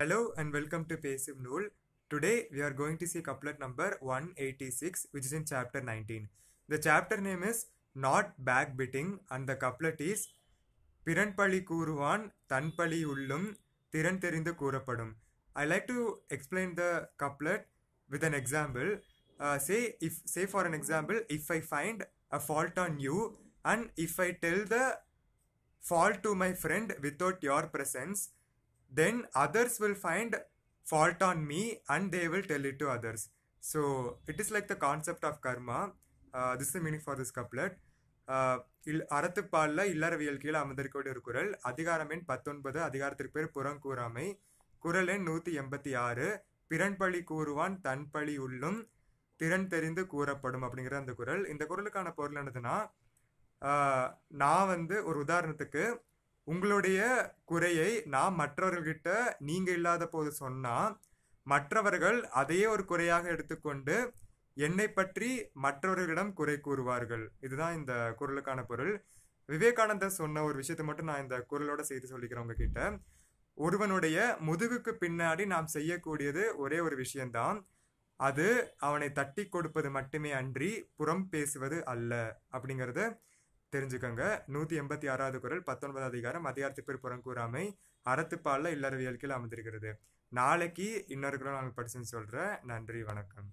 Hello and welcome to Passive Rule. Today we are going to see couplet number 186 which is in chapter 19. The chapter name is Not Backbiting and the couplet is Piranpali Kuruvan Tanpali Ullum Thiran Therindu Kurapadum. I like to explain the couplet with an example. Uh, say if say for an example if I find a fault on you and if I tell the fault to my friend without your presence then others will find fault on me and they will tell it to others. So it is like the concept of karma. Uh, this is the meaning for this couplet. Uh, இல் அறத்துப்பாலில் இல்லறவியல் கீழே அமர்ந்திருக்கக்கூடிய ஒரு குரல் அதிகாரம் பத்தொன்பது அதிகாரத்திற்கு பேர் புறங்கூறாமை குரல் எண் நூற்றி எண்பத்தி ஆறு பிறன்பழி கூறுவான் தன்பழி உள்ளும் திறன் தெரிந்து கூறப்படும் அப்படிங்கிற அந்த குரல் இந்த குரலுக்கான பொருள் என்னதுன்னா நான் வந்து ஒரு உதாரணத்துக்கு உங்களுடைய குறையை நாம் மற்றவர்கள்கிட்ட நீங்கள் இல்லாத போது சொன்னால் மற்றவர்கள் அதையே ஒரு குறையாக எடுத்துக்கொண்டு என்னை பற்றி மற்றவர்களிடம் குறை கூறுவார்கள் இதுதான் இந்த குரலுக்கான பொருள் விவேகானந்தர் சொன்ன ஒரு விஷயத்தை மட்டும் நான் இந்த குரலோட செய்து சொல்லிக்கிறேன் உங்ககிட்ட ஒருவனுடைய முதுகுக்கு பின்னாடி நாம் செய்யக்கூடியது ஒரே ஒரு விஷயம்தான் அது அவனை தட்டி கொடுப்பது மட்டுமே அன்றி புறம் பேசுவது அல்ல அப்படிங்கிறது தெரிஞ்சுக்கோங்க நூற்றி எண்பத்தி ஆறாவது குரல் பத்தொன்பதாவது அதிகாரம் அதிகாரத்திற்கு புறம் கூறாமை அறத்துப்பாலில் இல்லறவியல் கீழே அமைந்திருக்கிறது நாளைக்கு இன்னொரு குரல் நாங்கள் படிச்சுன்னு சொல்கிறேன் நன்றி வணக்கம்